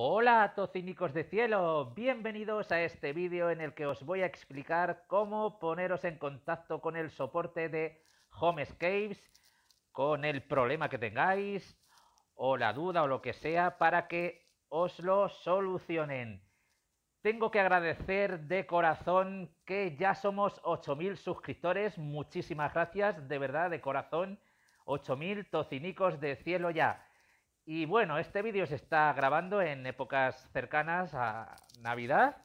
Hola tocinicos de cielo, bienvenidos a este vídeo en el que os voy a explicar cómo poneros en contacto con el soporte de Homescapes, con el problema que tengáis o la duda o lo que sea para que os lo solucionen. Tengo que agradecer de corazón que ya somos 8.000 suscriptores, muchísimas gracias, de verdad, de corazón, 8.000 tocinicos de cielo ya. Y bueno, este vídeo se está grabando en épocas cercanas a Navidad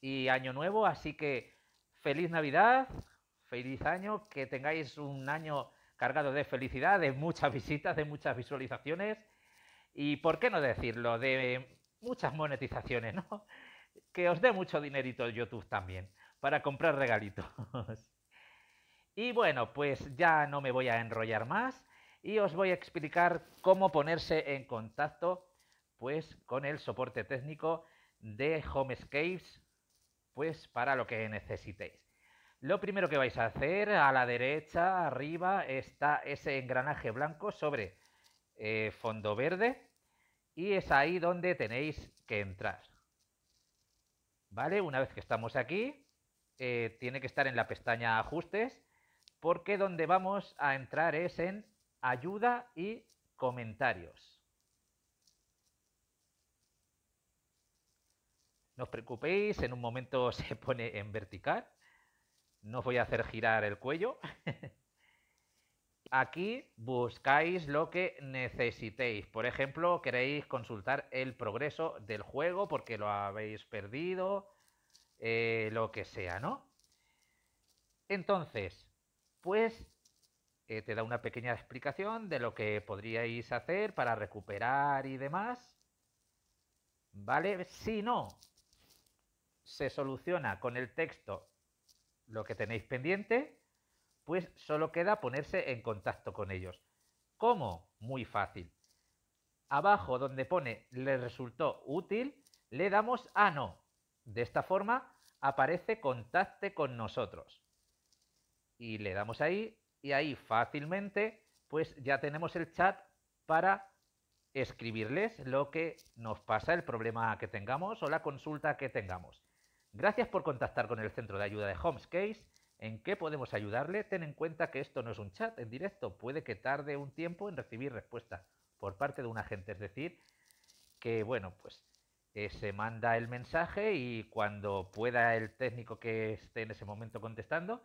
y Año Nuevo, así que feliz Navidad, feliz año, que tengáis un año cargado de felicidad, de muchas visitas, de muchas visualizaciones y, ¿por qué no decirlo?, de muchas monetizaciones, ¿no? Que os dé mucho dinerito YouTube también para comprar regalitos. y bueno, pues ya no me voy a enrollar más y os voy a explicar cómo ponerse en contacto pues con el soporte técnico de Homescapes pues para lo que necesitéis. Lo primero que vais a hacer a la derecha arriba está ese engranaje blanco sobre eh, fondo verde y es ahí donde tenéis que entrar. ¿Vale? Una vez que estamos aquí, eh, tiene que estar en la pestaña ajustes porque donde vamos a entrar es en ayuda y comentarios. No os preocupéis, en un momento se pone en vertical. No os voy a hacer girar el cuello. Aquí buscáis lo que necesitéis. Por ejemplo, queréis consultar el progreso del juego porque lo habéis perdido, eh, lo que sea, ¿no? Entonces, pues eh, te da una pequeña explicación de lo que podríais hacer para recuperar y demás. ¿Vale? Si no, se soluciona con el texto lo que tenéis pendiente, pues solo queda ponerse en contacto con ellos. ¿Cómo? Muy fácil. Abajo donde pone le resultó útil, le damos a ah, no. De esta forma aparece contacte con nosotros. Y le damos ahí y ahí fácilmente pues ya tenemos el chat para escribirles lo que nos pasa, el problema que tengamos o la consulta que tengamos. Gracias por contactar con el centro de ayuda de Homescase. ¿En qué podemos ayudarle? Ten en cuenta que esto no es un chat en directo, puede que tarde un tiempo en recibir respuesta por parte de un agente, es decir, que bueno, pues eh, se manda el mensaje y cuando pueda el técnico que esté en ese momento contestando,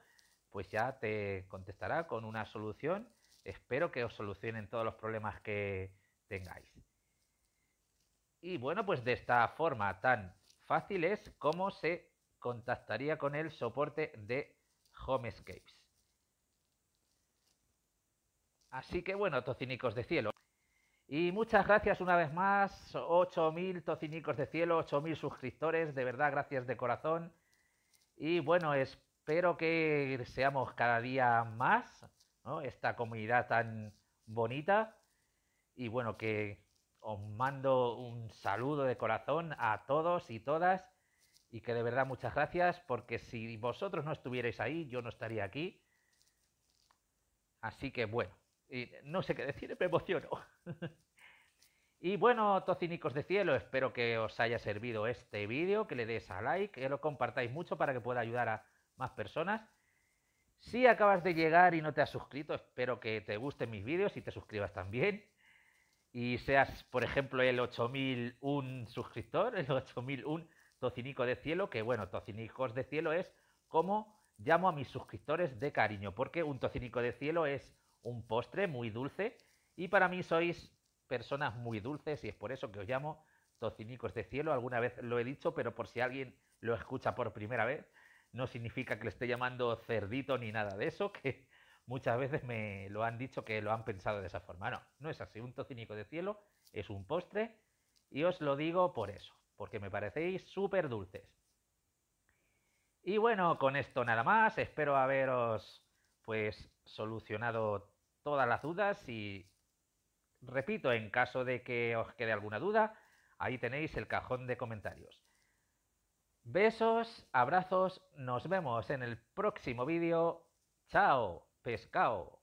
pues ya te contestará con una solución. Espero que os solucionen todos los problemas que tengáis. Y bueno, pues de esta forma tan fácil es cómo se contactaría con el soporte de Homescapes. Así que bueno, tocinicos de cielo. Y muchas gracias una vez más, 8.000 tocinicos de cielo, 8.000 suscriptores, de verdad, gracias de corazón. Y bueno, es... Espero que seamos cada día más, ¿no? Esta comunidad tan bonita. Y bueno, que os mando un saludo de corazón a todos y todas. Y que de verdad muchas gracias, porque si vosotros no estuvierais ahí, yo no estaría aquí. Así que bueno, no sé qué decir, me emociono. y bueno, tocinicos de cielo, espero que os haya servido este vídeo, que le deis a like, que lo compartáis mucho para que pueda ayudar a más personas. Si acabas de llegar y no te has suscrito, espero que te gusten mis vídeos y te suscribas también. Y seas, por ejemplo, el 8001 suscriptor, el 8001 tocinico de cielo, que bueno, tocinicos de cielo es como llamo a mis suscriptores de cariño, porque un tocinico de cielo es un postre muy dulce y para mí sois personas muy dulces y es por eso que os llamo tocinicos de cielo. Alguna vez lo he dicho, pero por si alguien lo escucha por primera vez, no significa que le esté llamando cerdito ni nada de eso, que muchas veces me lo han dicho que lo han pensado de esa forma. No, no es así. Un de cielo es un postre y os lo digo por eso, porque me parecéis súper dulces. Y bueno, con esto nada más. Espero haberos pues solucionado todas las dudas y repito, en caso de que os quede alguna duda, ahí tenéis el cajón de comentarios. Besos, abrazos, nos vemos en el próximo vídeo. Chao, pescado.